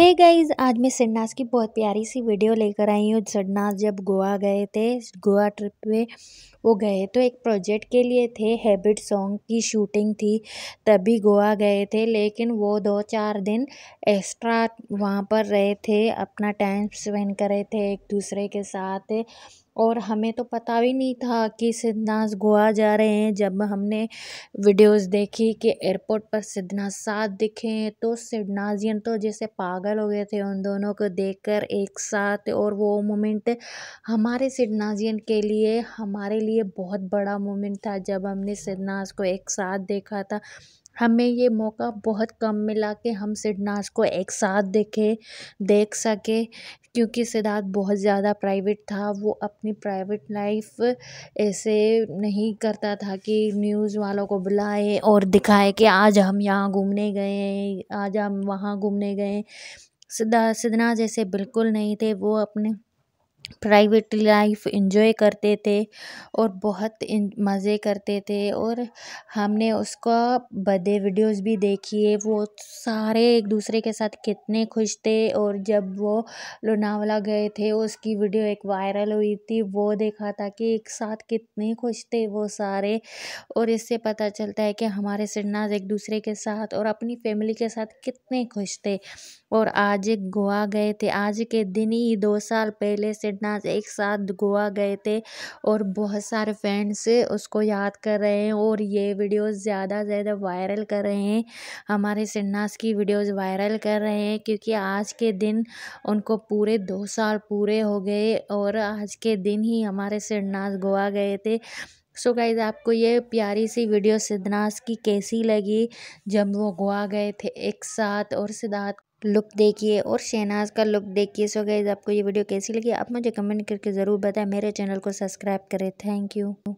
hey guys आज मैं सन्नास की बहुत प्यारी सी वीडियो लेकर आई हूँ सन्नास जब गोवा गए थे गोवा ट्रिप पे वो गए तो एक प्रोजेक्ट के लिए थे हैबिट सॉन्ग की शूटिंग थी तभी गोवा गए थे लेकिन वो दो चार दिन एक्स्ट्रा वहाँ पर रहे थे अपना टाइम स्पेंड करे थे एक दूसरे के साथ और हमें तो पता भी नहीं था कि सिद्धनाथ गोवा जा रहे हैं जब हमने वीडियोस देखी कि एयरपोर्ट पर सिद्धनाथ साथ दिखे तो सिद्धनाथ तो जैसे पागल पागल हो गए थे उन दोनों को देखकर एक साथ और वो मोमेंट हमारे सिडनाजियन के लिए हमारे लिए बहुत बड़ा मोमेंट था जब हमने सिडनाज को एक साथ देखा था हमें ये मौका बहुत कम मिला कि हम सिडनाज को एक साथ देखे देख सके क्योंकि सिद्धार्थ बहुत ज़्यादा प्राइवेट था वो अपनी प्राइवेट लाइफ ऐसे नहीं करता था कि न्यूज़ वालों को बुलाए और दिखाए कि आज हम यहाँ घूमने गए आज हम वहाँ घूमने गए सिद्धा सिधना जैसे बिल्कुल नहीं थे वो अपने प्राइवेट लाइफ इंजॉय करते थे और बहुत मज़े करते थे और हमने उसका बर्थडे वीडियोस भी देखी है वो सारे एक दूसरे के साथ कितने खुश थे और जब वो लोनावला गए थे उसकी वीडियो एक वायरल हुई थी वो देखा था कि एक साथ कितने खुश थे वो सारे और इससे पता चलता है कि हमारे सिन्नाज एक दूसरे के साथ और अपनी फैमिली के साथ कितने खुश थे और आज गोवा गए थे आज के दिन ही दो साल पहले से कितना एक साथ गोवा गए थे और बहुत सारे फ्रेंड्स उसको याद कर रहे हैं और ये वीडियोस ज़्यादा से ज़्यादा वायरल कर रहे हैं हमारे सिन्नास की वीडियोस वायरल कर रहे हैं क्योंकि आज के दिन उनको पूरे दो साल पूरे हो गए और आज के दिन ही हमारे सिन्नास गोवा गए थे सो so गाइज आपको ये प्यारी सी वीडियो सिद्धनाथ की कैसी लगी जब वो गोवा गए थे एक साथ और सिद्धार्थ लुक देखिए और शहनाज का लुक देखिए सो गई आपको ये वीडियो कैसी लगी आप मुझे कमेंट करके ज़रूर बताएं मेरे चैनल को सब्सक्राइब करें थैंक यू